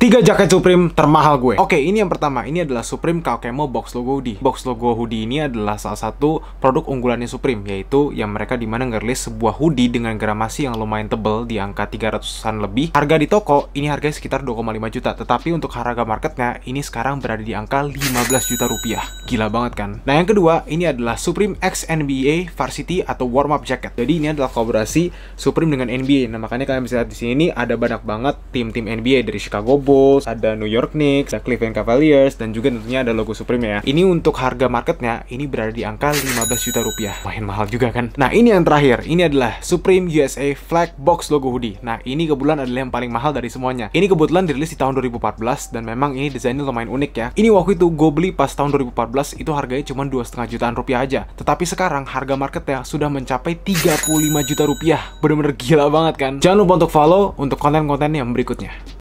tiga jaket Supreme termahal gue. Oke, ini yang pertama. Ini adalah Supreme Kaokemo Box Logo Hoodie. Box Logo Hoodie ini adalah salah satu produk unggulannya Supreme, yaitu yang mereka dimana ngerilis sebuah hoodie dengan gramasi yang lumayan tebel di angka 300-an lebih. Harga di toko, ini harganya sekitar 2,5 juta. Tetapi untuk harga marketnya, ini sekarang berada di angka 15 juta rupiah. Gila banget kan? Nah, yang kedua, ini adalah Supreme X NBA Varsity atau Warm Up Jacket. Jadi ini adalah kolaborasi Supreme dengan NBA. Nah, makanya kalian bisa lihat di sini ada banyak banget tim-tim NBA dari Chicago Bulls, ada New York Knicks, ada Cleveland Cavaliers, dan juga tentunya ada logo Supreme ya. Ini untuk harga marketnya, ini berada di angka 15 juta rupiah. Main mahal juga kan? Nah, ini yang terakhir. Ini adalah Supreme USA Flag Box Logo Hoodie. Nah, ini kebetulan adalah yang paling mahal dari semuanya. Ini kebetulan dirilis di tahun 2014, dan memang ini desainnya lumayan unik ya. Ini waktu itu gue beli pas tahun 2014, itu harganya cuma 2,5 jutaan rupiah aja. Tetapi sekarang harga marketnya sudah mencapai 35 juta rupiah. Bener-bener gila banget kan? Jangan lupa untuk follow untuk konten-konten yang berikutnya.